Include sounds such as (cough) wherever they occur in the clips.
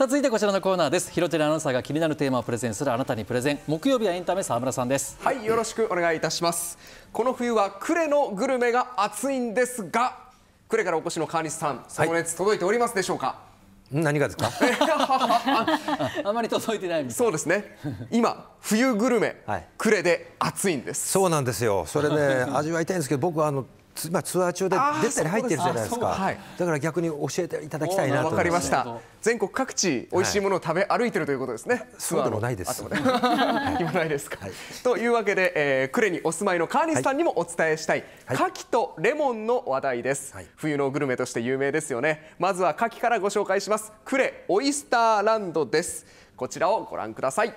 さあ続いてこちらのコーナーです広寺アナウンサーが気になるテーマをプレゼンするあなたにプレゼン木曜日はエンタメ沢村さんですはいよろしくお願いいたしますこの冬は呉のグルメが熱いんですが呉からお越しの川西さんその熱届いておりますでしょうか、はい何がですか (laughs) あまり届いてないそうですね今冬グルメ、はクレで熱いんですそうなんですよそれで、ね、(laughs) 味わいたいんですけど僕はあのまあ、ツアー中で出たり入ってるじゃないですかはい、だから逆に教えていただきたいなとわかりました全国各地美味しいものを食べ歩いてるということですね、はい、そうでもないです今ないですか、はい、というわけで、えー、呉にお住まいの川西さんにもお伝えしたい、はい、牡蠣とレモンの話題です、はい、冬のグルメとして有名ですよねまずは牡蠣からご紹介します呉オイスターランドですこちらをご覧ください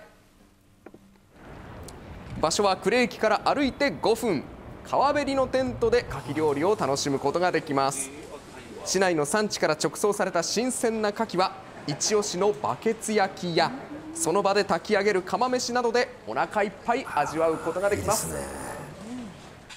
場所は呉駅から歩いて5分川べりのテントで牡蠣料理を楽しむことができます市内の産地から直送された新鮮な牡蠣は一押しのバケツ焼きやその場で炊き上げる釜飯などでお腹いっぱい味わうことができます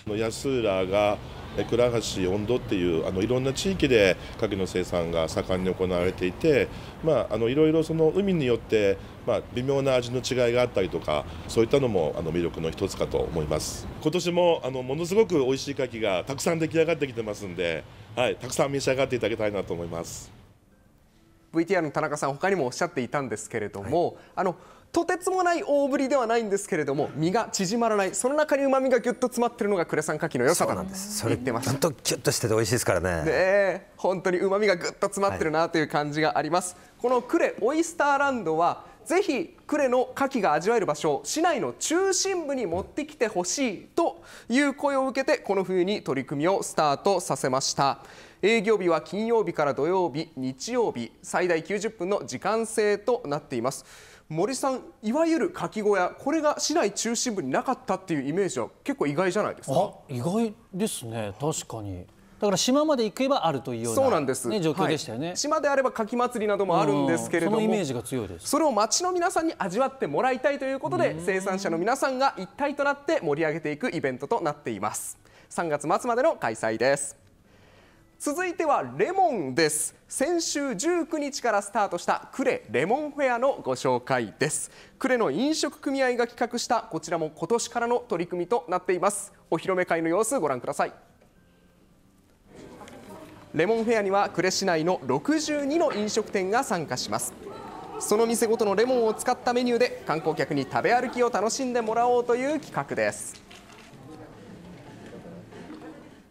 安浦が倉橋温度っていうあのいろんな地域で牡蠣の生産が盛んに行われていて、まあ、あのいろいろその海によって、まあ、微妙な味の違いがあったりとかそういったのもあの魅力の一つかと思います今年もあのものすごく美味しい牡蠣がたくさん出来上がってきてますんで、はい、たくさん召し上がっていただきたいなと思います VTR の田中さん他にもおっしゃっていたんですけれども、はい、あのとてつもない大ぶりではないんですけれども身が縮まらないその中にうまみがぎゅっと詰まっているのが呉さん牡蠣の良さだなんですそれってましたとぎゅっとしてて美味しいですからねね本当にうまみがぐっと詰まってるなという感じがあります、はい、この呉オイスターランドはぜひ呉の牡蠣が味わえる場所を市内の中心部に持ってきてほしいという声を受けてこの冬に取り組みをスタートさせました営業日は金曜日から土曜日日曜日最大90分の時間制となっています森さんいわゆる牡蠣小屋これが市内中心部になかったっていうイメージは結構意外じゃないですか意外ですね確かにだから島まで行けばあるというような、ね、そうなんです、状況でしたよね、はい、島であれば牡蠣祭りなどもあるんですけれども、イメージが強いですそれを町の皆さんに味わってもらいたいということで生産者の皆さんが一体となって盛り上げていくイベントとなっています3月末までの開催です続いてはレモンです先週19日からスタートした呉レモンフェアのご紹介です呉の飲食組合が企画したこちらも今年からの取り組みとなっていますお披露目会の様子ご覧くださいレモンフェアには呉市内の62の飲食店が参加しますその店ごとのレモンを使ったメニューで観光客に食べ歩きを楽しんでもらおうという企画です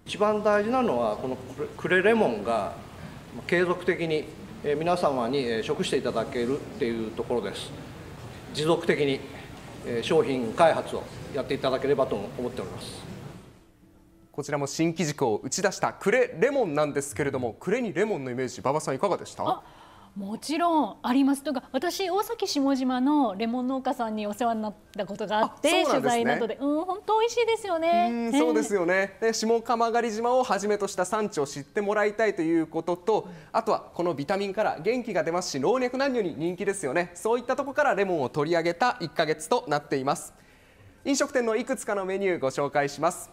一番大事なのはこの呉レレモンが継続的に皆様に食していただけるっていうところです持続的に商品開発をやっていただければと思っておりますこちらも新機軸を打ち出したクレレモンなんですけれどもクレにレモンのイメージ馬場さんいかがでしたもちろんありますとか私大崎下島のレモン農家さんにお世話になったことがあって、ね、取材などでうん本当美味しいですよねそうですよね、で下釜狩島をはじめとした産地を知ってもらいたいということとあとはこのビタミンから元気が出ますし老若男女に人気ですよねそういったとこからレモンを取り上げた1ヶ月となっています飲食店のいくつかのメニューご紹介します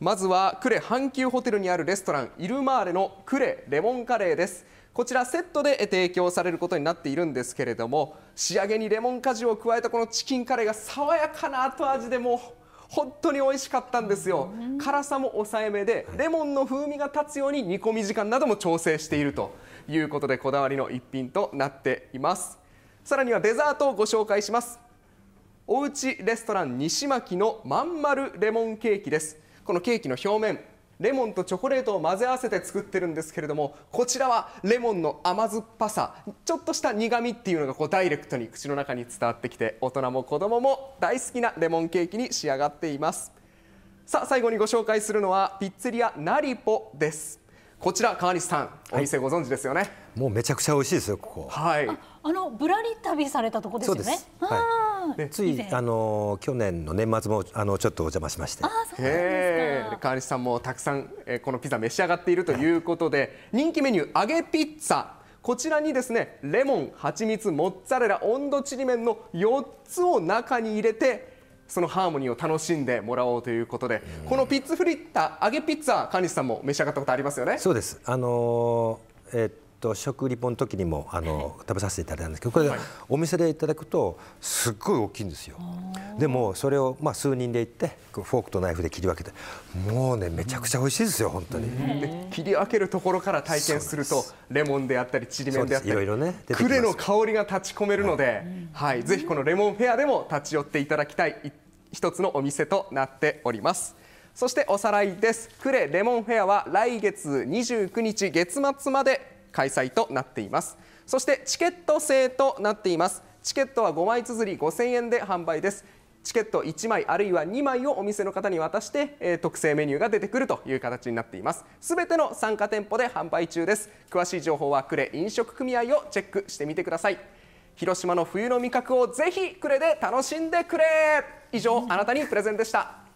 まずは呉阪急ホテルにあるレストランイルマーレの呉レモンカレーですこちらセットで提供されることになっているんですけれども仕上げにレモン果汁を加えたこのチキンカレーが爽やかな後味でも本当に美味しかったんですよ、辛さも抑えめでレモンの風味が立つように煮込み時間なども調整しているということでこだわりの一品となっていますさらにはデザートをご紹介しますおうちレストラン西巻のまんまるレモンケーキですこのケーキの表面レモンとチョコレートを混ぜ合わせて作ってるんですけれどもこちらはレモンの甘酸っぱさちょっとした苦みっていうのがこうダイレクトに口の中に伝わってきて大人も子供も大好きなレモンケーキに仕上がっていますさあ最後にご紹介するのはピッツリアナリポですこちら川西さんお店ご存知ですよね、はい、もうめちゃくちゃ美味しいですよここはいあのぶらり旅されたとこですよね。はい、ついあの去年の年末もあのちょっとお邪魔しまして。あそうですか。川西さんもたくさん、えー、このピザ召し上がっているということで、はい、人気メニュー揚げピッツァこちらにですねレモン、蜂蜜、モッツァレラ、温度ちりめんの4つを中に入れてそのハーモニーを楽しんでもらおうということで、このピッツフリッター揚げピッツァ川西さんも召し上がったことありますよね。そうです。あのー、えーと食リポの時にもあの食べさせていただいたんですけどこれお店でいただくとすっごい大きいんですよでもそれをまあ数人で行ってフォークとナイフで切り分けてもうねめちゃくちゃ美味しいですよ本当に切り分けるところから体験するとレモンであったりちりめんであったりいろいろねクレの香りが立ち込めるので、はい、ぜひこのレモンフェアでも立ち寄っていただきたい一つのお店となっておりますそしておさらいですクレレモンフェアは来月29日月末まで開催となっていますそしてチケット制となっていますチケットは5枚綴り5000円で販売ですチケット1枚あるいは2枚をお店の方に渡して、えー、特製メニューが出てくるという形になっていますすべての参加店舗で販売中です詳しい情報は呉飲食組合をチェックしてみてください広島の冬の味覚をぜひ呉で楽しんでくれ以上あなたにプレゼンでした